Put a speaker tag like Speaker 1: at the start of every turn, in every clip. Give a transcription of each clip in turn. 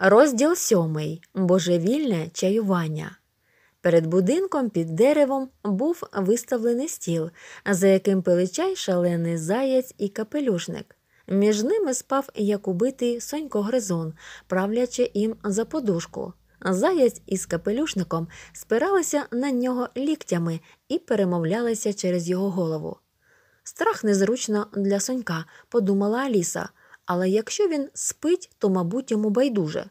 Speaker 1: Розділ сьомий Божевільне чаювання. Перед будинком під деревом був виставлений стіл, за яким пили чай шалений заяць і капелюшник. Між ними спав як убитий сонько Гризон, правлячи їм за подушку. Заяць із капелюшником спиралися на нього ліктями і перемовлялися через його голову. Страх незручно для сонька, подумала Аліса але якщо він спить, то, мабуть, йому байдуже.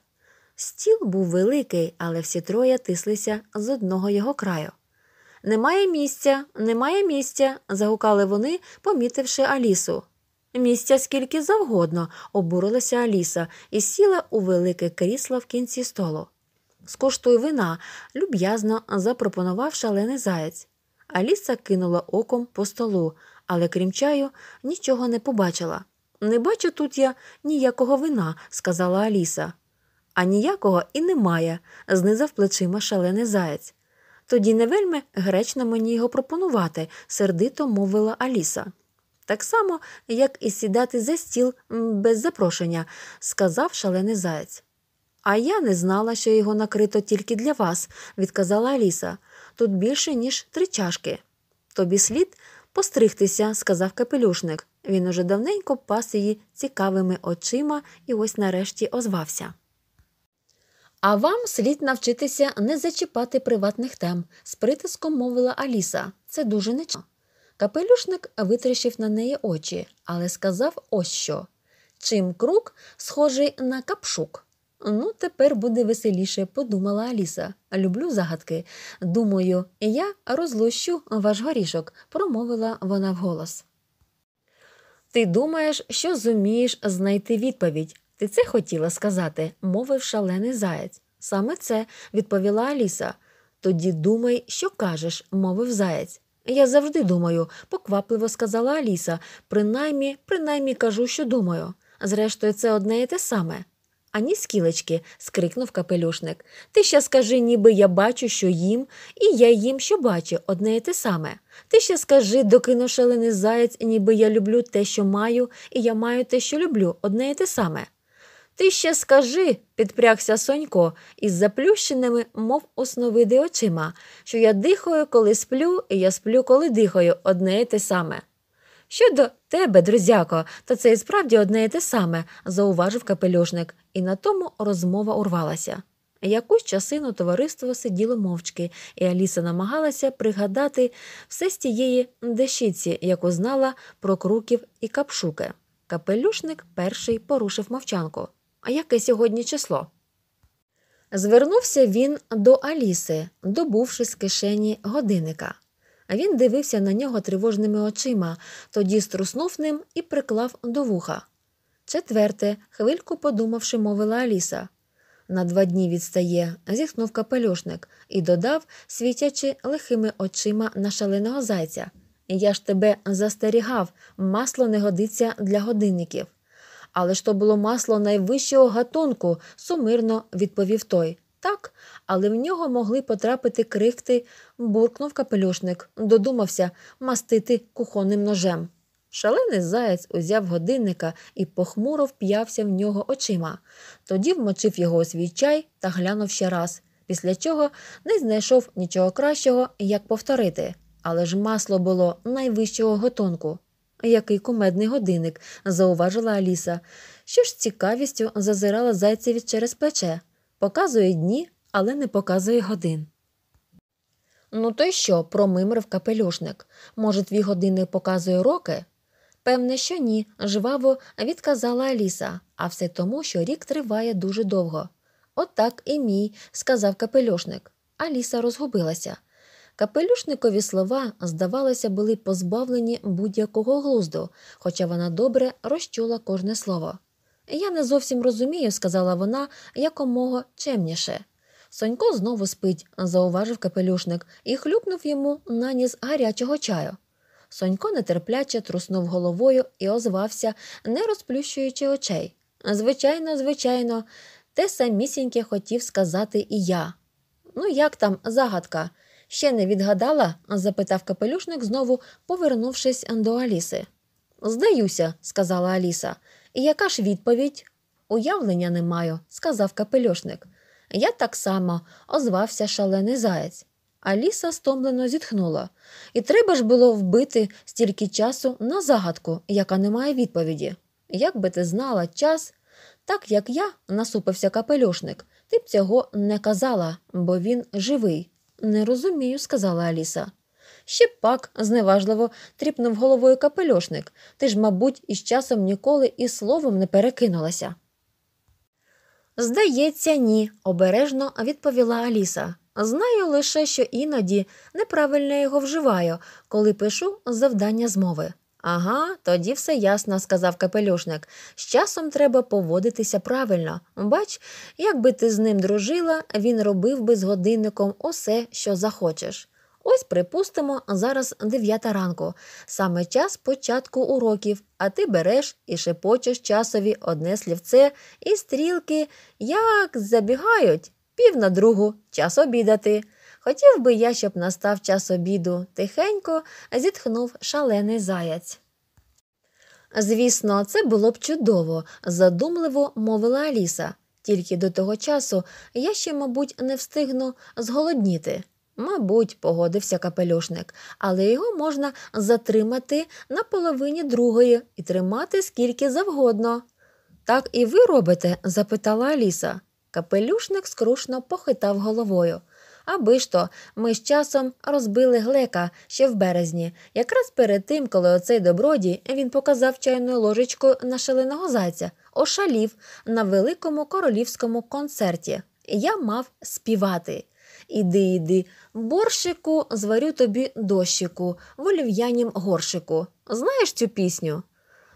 Speaker 1: Стіл був великий, але всі троє тислися з одного його краю. Немає місця, немає місця, загукали вони, помітивши Алісу. Місця скільки завгодно, обурилася Аліса і сіла у велике крісло в кінці столу. Скоштуй вина, люб'язно запропонував шалений заяць. Аліса кинула оком по столу, але крім чаю нічого не побачила. Не бачу тут я ніякого вина, сказала Аліса. А ніякого і немає, знизав плечима шалений заєць. Тоді не вельми гречно мені його пропонувати, сердито мовила Аліса. Так само, як і сідати за стіл без запрошення, сказав шалений заєць. А я не знала, що його накрито тільки для вас, відказала Аліса. Тут більше, ніж три чашки. Тобі слід постригтися, сказав капелюшник. Він уже давненько пас її цікавими очима і ось нарешті озвався. А вам слід навчитися не зачіпати приватних тем, з притиском мовила Аліса. Це дуже нечо. Капелюшник витріщив на неї очі, але сказав ось що. Чим круг схожий на капшук. Ну, тепер буде веселіше, подумала Аліса. Люблю загадки. Думаю, я розлущу ваш горішок, промовила вона вголос. Ти думаєш, що зумієш знайти відповідь. Ти це хотіла сказати, мовив шалений заєць. Саме це відповіла Аліса. Тоді думай, що кажеш, мовив заєць. Я завжди думаю, поквапливо сказала Аліса. Принаймні, принаймні кажу, що думаю. Зрештою, це одне і те саме ані скілечки, скрикнув капелюшник. Ти ще скажи, ніби я бачу, що їм, і я їм, що бачу, одне і те саме. Ти ще скажи, докинув шалений заяць, ніби я люблю те, що маю, і я маю те, що люблю, одне і те саме. Ти ще скажи, підпрягся Сонько, із заплющеними, мов основиди очима, що я дихаю, коли сплю, і я сплю, коли дихаю, одне і те саме. Щодо тебе, друзяко, то це і справді одне і те саме, зауважив капелюшник, і на тому розмова урвалася. Якусь часину товариство сиділо мовчки, і Аліса намагалася пригадати все з тієї дещиці, яку знала про круків і капшуки. Капелюшник перший порушив мовчанку. А яке сьогодні число? Звернувся він до Аліси, добувши з кишені годинника. А Він дивився на нього тривожними очима, тоді струснув ним і приклав до вуха. Четверте, хвильку подумавши, мовила Аліса. На два дні відстає, зітхнув капелюшник і додав, світячи лихими очима на шаленого зайця. Я ж тебе застерігав, масло не годиться для годинників. Але ж то було масло найвищого гатунку, сумирно відповів той так, але в нього могли потрапити крихти, буркнув капелюшник, додумався мастити кухонним ножем. Шалений заяць узяв годинника і похмуро вп'явся в нього очима. Тоді вмочив його у свій чай та глянув ще раз, після чого не знайшов нічого кращого, як повторити. Але ж масло було найвищого готонку. Який кумедний годинник, зауважила Аліса, що ж з цікавістю зазирала зайцеві через плече показує дні, але не показує годин. Ну, то й що? промимрив капелюшник. Може, дві години показує роки? Певне, що ні, жваво відказала Аліса, а все тому, що рік триває дуже довго. Отак і мій, сказав капелюшник. Аліса розгубилася. Капелюшникові слова, здавалося, були позбавлені будь-якого глузду, хоча вона добре розчула кожне слово. Я не зовсім розумію, сказала вона якомога чемніше. Сонько знову спить, зауважив капелюшник і хлюпнув йому на ніс гарячого чаю. Сонько нетерпляче труснув головою і озвався, не розплющуючи очей. Звичайно, звичайно, те самісіньке хотів сказати і я. Ну, як там загадка? Ще не відгадала? запитав капелюшник, знову повернувшись до Аліси. Здаюся, сказала Аліса. І яка ж відповідь? Уявлення не маю, сказав капельошник. Я так само озвався шалений заєць. Аліса стомлено зітхнула. І треба ж було вбити стільки часу на загадку, яка не має відповіді. Як би ти знала час, так як я, насупився капельошник, ти б цього не казала, бо він живий. Не розумію, сказала Аліса. Ще пак, зневажливо тріпнув головою капельошник. Ти ж, мабуть, із часом ніколи і словом не перекинулася. Здається, ні, обережно відповіла Аліса. Знаю лише, що іноді неправильно його вживаю, коли пишу завдання змови. Ага, тоді все ясно, сказав капелюшник. З часом треба поводитися правильно. Бач, якби ти з ним дружила, він робив би з годинником усе, що захочеш. Ось, припустимо, зараз дев'ята ранку, саме час початку уроків, а ти береш і шепочеш часові одне слівце і стрілки, як забігають, пів на другу, час обідати. Хотів би я, щоб настав час обіду, тихенько зітхнув шалений заяць. Звісно, це було б чудово, задумливо мовила Аліса. Тільки до того часу я ще, мабуть, не встигну зголодніти. Мабуть, погодився капелюшник, але його можна затримати на половині другої і тримати скільки завгодно. Так і ви робите? запитала Аліса. Капелюшник скрушно похитав головою. Аби ж то, ми з часом розбили глека ще в березні, якраз перед тим, коли оцей добродій він показав чайною ложечкою на шаленого зайця, ошалів на великому королівському концерті. Я мав співати. Іди, іди, боршику, зварю тобі дощику, в олів'янім горшику. Знаєш цю пісню?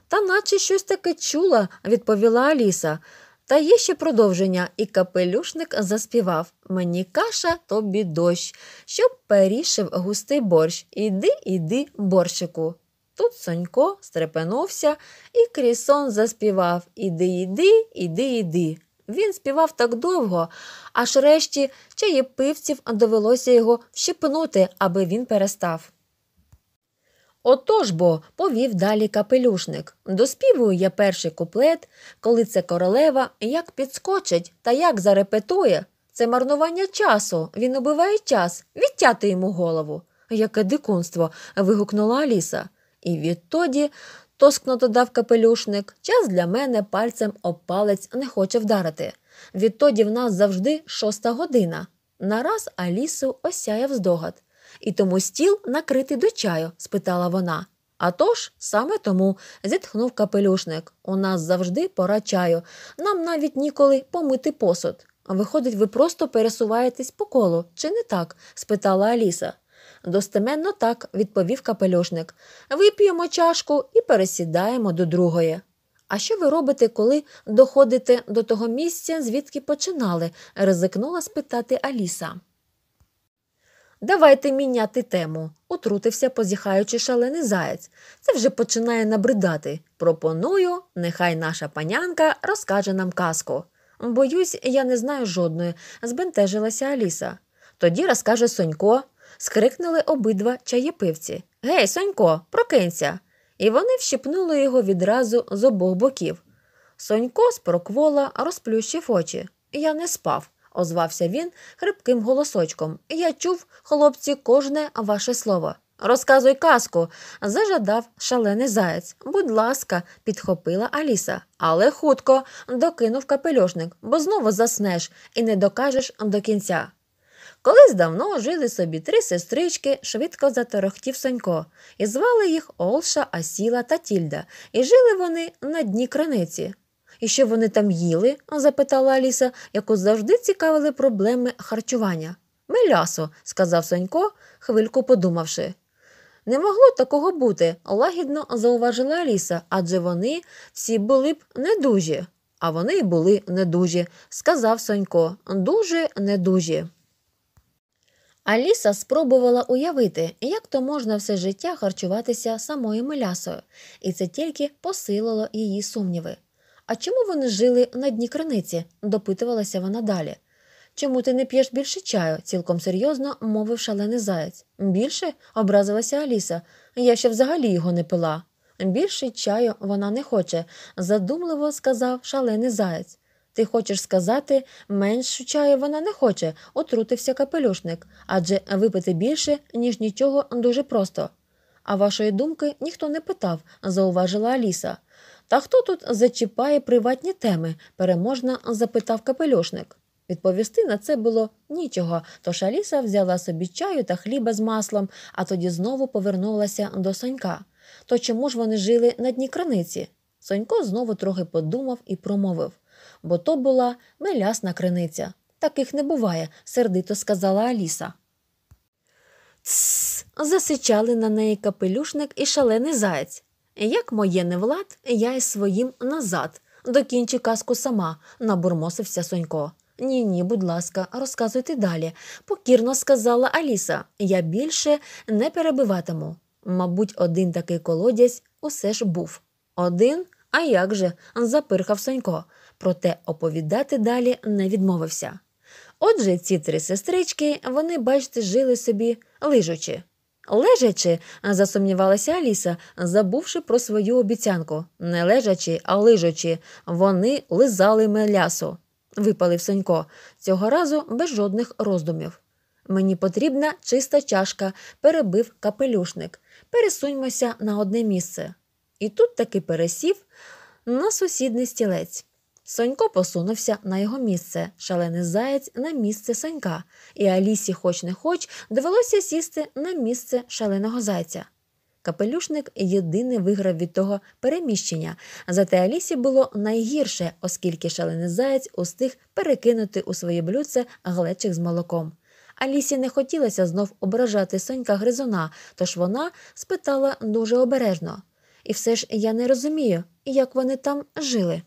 Speaker 1: Та наче щось таке чула, відповіла Аліса. Та є ще продовження, і капелюшник заспівав Мені каша, тобі дощ, щоб перішив густий борщ. Іди, іди, борщику. Тут Сонько стрепенувся і крісон заспівав Іди, іди, іди, іди. Він співав так довго, аж решті чаєпивців довелося його вщипнути, аби він перестав. Отож бо, повів далі капелюшник, доспівую я перший куплет, коли це королева як підскочить та як зарепетує. Це марнування часу, він убиває час, відтяти йому голову. Яке дикунство. вигукнула Аліса. І відтоді тоскно додав капелюшник, час для мене пальцем об палець не хоче вдарити. Відтоді в нас завжди шоста година. Нараз Алісу осяяв здогад. І тому стіл накритий до чаю? спитала вона. «А тож, саме тому, зітхнув капелюшник. У нас завжди пора чаю. Нам навіть ніколи помити посуд. Виходить, ви просто пересуваєтесь по колу, чи не так? спитала Аліса. Достеменно так, відповів капельошник. Вип'ємо чашку і пересідаємо до другої. А що ви робите, коли доходите до того місця, звідки починали? ризикнула спитати Аліса. Давайте міняти тему, утрутився, позіхаючи шалений заяць. Це вже починає набридати. Пропоную, нехай наша панянка розкаже нам казку. Боюсь, я не знаю жодної, збентежилася Аліса. Тоді розкаже Сонько скрикнули обидва чаєпивці. Гей, Сонько, прокинься! І вони вщипнули його відразу з обох боків. Сонько з проквола розплющив очі. Я не спав, озвався він хрипким голосочком. Я чув, хлопці, кожне ваше слово. Розказуй казку, зажадав шалений заяць. Будь ласка, підхопила Аліса, але хутко докинув капельошник, бо знову заснеш і не докажеш до кінця. Колись давно жили собі три сестрички, швидко заторохтів Сонько, і звали їх Олша, Асіла та Тільда, і жили вони на дні краниці. І що вони там їли? запитала Аліса, яку завжди цікавили проблеми харчування. лясо, сказав Сонько, хвильку подумавши. Не могло такого бути, лагідно зауважила Аліса, адже вони всі були б недужі. А вони й були недужі, сказав Сонько. Дуже недужі. Аліса спробувала уявити, як то можна все життя харчуватися самою мелясою, і це тільки посилило її сумніви. А чому вони жили на дні краниці? допитувалася вона далі. Чому ти не п'єш більше чаю? цілком серйозно мовив шалений заяць. Більше образилася Аліса. Я ще взагалі його не пила. Більше чаю вона не хоче, задумливо сказав шалений заяць. Ти хочеш сказати, менш чаю вона не хоче, отрутився капелюшник, адже випити більше, ніж нічого, дуже просто. А вашої думки ніхто не питав, зауважила Аліса. Та хто тут зачіпає приватні теми? переможна запитав капелюшник. Відповісти на це було нічого, тож Аліса взяла собі чаю та хліба з маслом, а тоді знову повернулася до Сонька. То чому ж вони жили на дні краниці? Сонько знову трохи подумав і промовив бо то була мелясна криниця. Таких не буває, сердито сказала Аліса. Тссс, засичали на неї капелюшник і шалений заяць. Як моє невлад, я й своїм назад. Докінчи казку сама, набурмосився Сонько. Ні, ні, будь ласка, розказуйте далі. Покірно сказала Аліса, я більше не перебиватиму. Мабуть, один такий колодязь усе ж був. Один? А як же? запирхав Сонько проте оповідати далі не відмовився. Отже, ці три сестрички вони, бачите, жили собі лижучи. Лежачи, засумнівалася Аліса, забувши про свою обіцянку. Не лежачи, а лижачи, вони лизали мелясо, випалив Сонько, цього разу без жодних роздумів. Мені потрібна чиста чашка, перебив капелюшник. Пересуньмося на одне місце. І тут таки пересів на сусідний стілець. Сонько посунувся на його місце, шалений заєць на місце Сонька, і Алісі, хоч не хоч, довелося сісти на місце шаленого зайця. Капелюшник єдиний виграв від того переміщення, зате Алісі було найгірше, оскільки шалений заєць устиг перекинути у своє блюдце глечик з молоком. Алісі не хотілося знов ображати сонька гризуна, тож вона спитала дуже обережно. І все ж я не розумію, як вони там жили.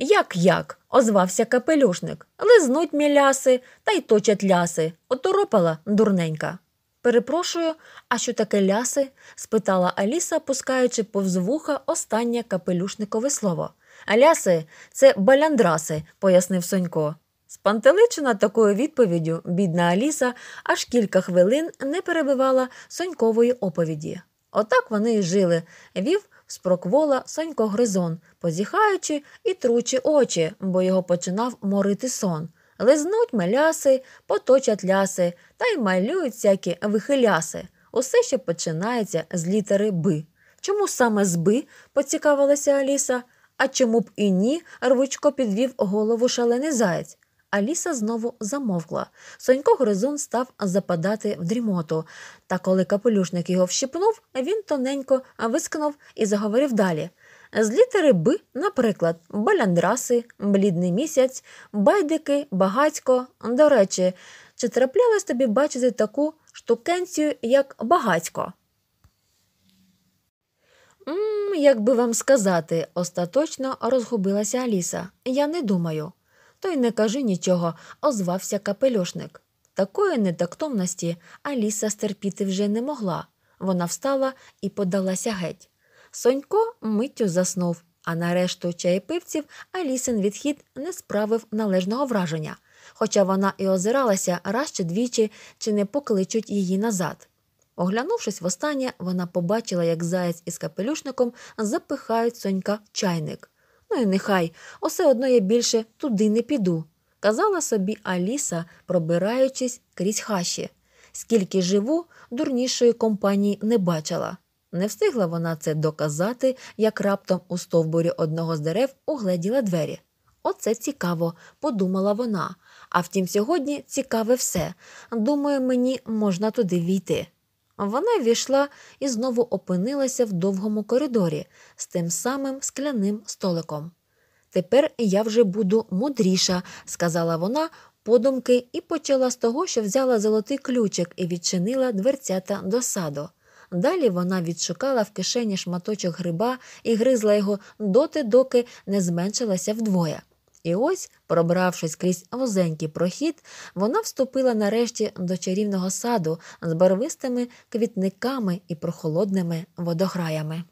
Speaker 1: Як як? озвався капелюшник. Лизнуть міляси та й точать ляси. Оторопала дурненька. Перепрошую, а що таке ляси? спитала Аліса, пускаючи повз вуха останнє капелюшникове слово. Аляси це баляндраси, пояснив Сонько. Спантеличена такою відповіддю, бідна Аліса, аж кілька хвилин не перебивала сонькової оповіді. Отак вони й жили, вів спроквола Сонько Гризон, позіхаючи і тручи очі, бо його починав морити сон. Лизнуть меляси, поточать ляси та й малюють всякі вихиляси. Усе ще починається з літери би. Чому саме з би? поцікавилася Аліса, а чому б і ні? рвучко підвів голову шалений заяць? Аліса знову замовкла. Сонько гризун став западати в дрімоту. Та коли капелюшник його вщипнув, він тоненько вискнув і заговорив далі. З літери Б, наприклад, баляндраси, блідний місяць, байдики, багацько. До речі, чи траплялось тобі бачити таку штукенцію, як багацько? Ммм, як би вам сказати, остаточно розгубилася Аліса. Я не думаю то й не кажи нічого, озвався капельошник. Такої нетактовності Аліса стерпіти вже не могла. Вона встала і подалася геть. Сонько миттю заснув, а нарешту чаєпивців Алісин відхід не справив належного враження, хоча вона і озиралася раз чи двічі, чи не покличуть її назад. Оглянувшись востаннє, вона побачила, як заяць із капелюшником запихають сонька в чайник. Ну і нехай, усе одно я більше туди не піду, казала собі Аліса, пробираючись крізь хаші. Скільки живу, дурнішої компанії не бачила. Не встигла вона це доказати, як раптом у стовбурі одного з дерев угледіла двері. Оце цікаво, подумала вона. А втім, сьогодні цікаве все. Думаю, мені можна туди війти. Вона війшла і знову опинилася в довгому коридорі з тим самим скляним столиком. Тепер я вже буду мудріша, сказала вона подумки і почала з того, що взяла золотий ключик і відчинила дверцята до саду. Далі вона відшукала в кишені шматочок гриба і гризла його доти, доки не зменшилася вдвоє. І ось, пробравшись крізь вузенький прохід, вона вступила нарешті до чарівного саду з барвистими квітниками і прохолодними водограями.